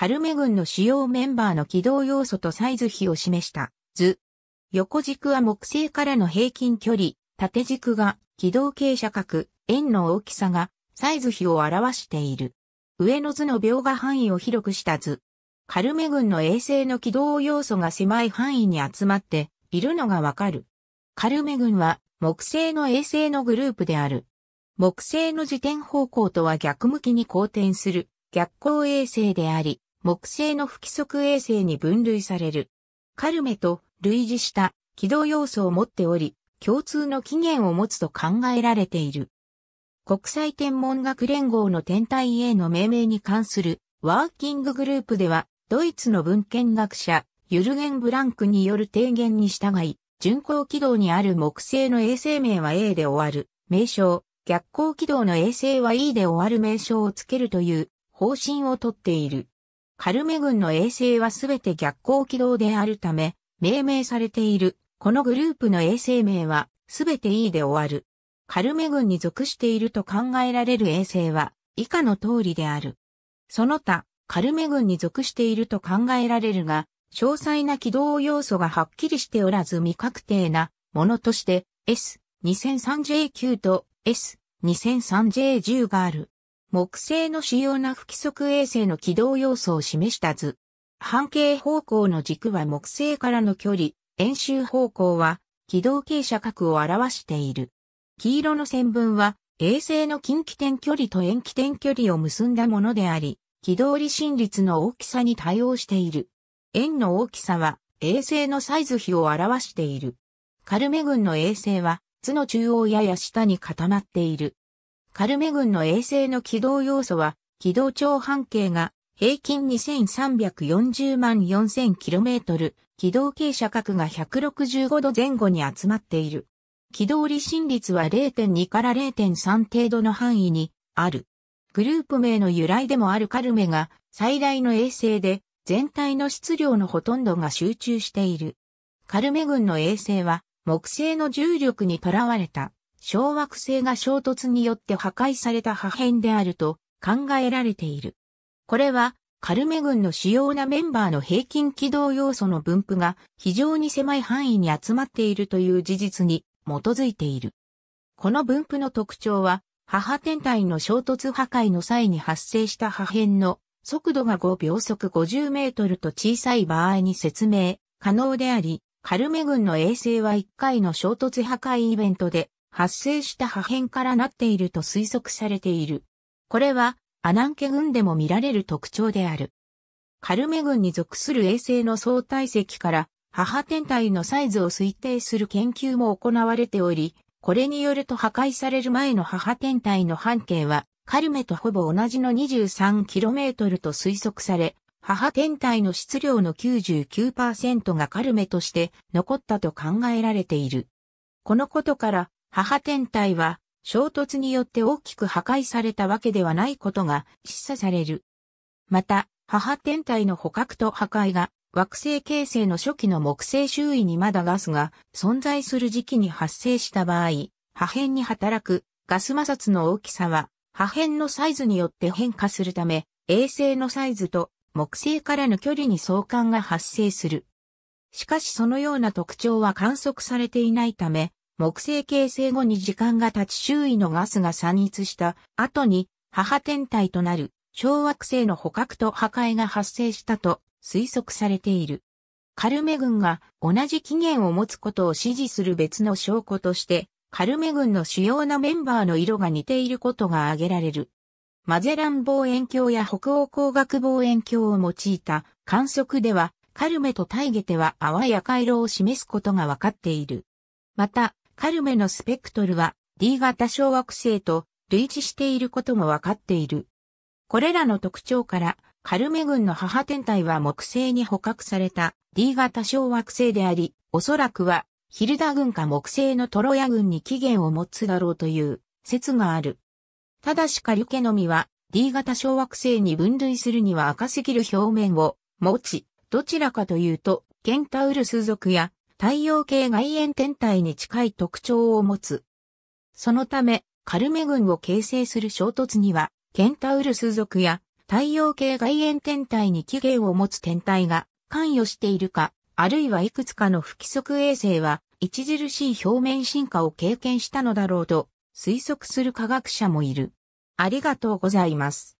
カルメ軍の主要メンバーの軌道要素とサイズ比を示した図。横軸は木星からの平均距離、縦軸が軌道傾斜角、円の大きさがサイズ比を表している。上の図の描画範囲を広くした図。カルメ軍の衛星の軌道要素が狭い範囲に集まっているのがわかる。カルメ軍は木星の衛星のグループである。木星の自転方向とは逆向きに好転する逆光衛星であり、木星の不規則衛星に分類される。カルメと類似した軌道要素を持っており、共通の起源を持つと考えられている。国際天文学連合の天体 A の命名に関するワーキンググループでは、ドイツの文献学者、ユルゲン・ブランクによる提言に従い、巡航軌道にある木星の衛星名は A で終わる、名称、逆行軌道の衛星は E で終わる名称をつけるという方針をとっている。カルメ軍の衛星はすべて逆行軌道であるため、命名されている、このグループの衛星名は、すべて E で終わる。カルメ軍に属していると考えられる衛星は、以下の通りである。その他、カルメ軍に属していると考えられるが、詳細な軌道要素がはっきりしておらず未確定なものとして S2003J9 と S2003J10 がある。木星の主要な不規則衛星の軌道要素を示した図。半径方向の軸は木星からの距離、円周方向は軌道傾斜角を表している。黄色の線分は衛星の近畿点距離と遠期点距離を結んだものであり、軌道離心率の大きさに対応している。円の大きさは衛星のサイズ比を表している。カルメ群の衛星は図の中央やや下に固まっている。カルメ軍の衛星の軌道要素は、軌道長半径が平均2340万 4000km、軌道傾斜角が165度前後に集まっている。軌道離心率は0.2から0.3程度の範囲にある。グループ名の由来でもあるカルメが最大の衛星で全体の質量のほとんどが集中している。カルメ軍の衛星は木星の重力にとらわれた小惑星が衝突によって破壊された破片であると考えられている。これは、カルメ群の主要なメンバーの平均軌道要素の分布が非常に狭い範囲に集まっているという事実に基づいている。この分布の特徴は、母天体の衝突破壊の際に発生した破片の速度が5秒速50メートルと小さい場合に説明可能であり、カルメ群の衛星は1回の衝突破壊イベントで発生した破片からなっていると推測されている。これはアナンケ群でも見られる特徴である。カルメ群に属する衛星の相対積から母天体のサイズを推定する研究も行われており、これによると破壊される前の母天体の半径は、カルメとほぼ同じの 23km と推測され、母天体の質量の99%がカルメとして残ったと考えられている。このことから、母天体は衝突によって大きく破壊されたわけではないことが示唆される。また、母天体の捕獲と破壊が惑星形成の初期の木星周囲にまだガスが存在する時期に発生した場合、破片に働くガス摩擦の大きさは破片のサイズによって変化するため、衛星のサイズと木星からの距離に相関が発生する。しかしそのような特徴は観測されていないため、木星形成後に時間が経ち周囲のガスが散逸した後に母天体となる小惑星の捕獲と破壊が発生したと推測されている。カルメ群が同じ起源を持つことを支持する別の証拠として、カルメ群の主要なメンバーの色が似ていることが挙げられる。マゼラン望遠鏡や北欧光学望遠鏡を用いた観測では、カルメとタイゲテは淡い赤色を示すことが分かっている。また、カルメのスペクトルは D 型小惑星と類似していることもわかっている。これらの特徴から、カルメ群の母天体は木星に捕獲された D 型小惑星であり、おそらくはヒルダ群か木星のトロヤ群に起源を持つだろうという説がある。ただしカリュケのミは D 型小惑星に分類するには赤すぎる表面を持ち、どちらかというと、ケンタウルス族や太陽系外縁天体に近い特徴を持つ。そのため、カルメ群を形成する衝突には、ケンタウルス族や太陽系外縁天体に起源を持つ天体が関与しているか、あるいはいくつかの不規則衛星は、著しい表面進化を経験したのだろうと推測する科学者もいる。ありがとうございます。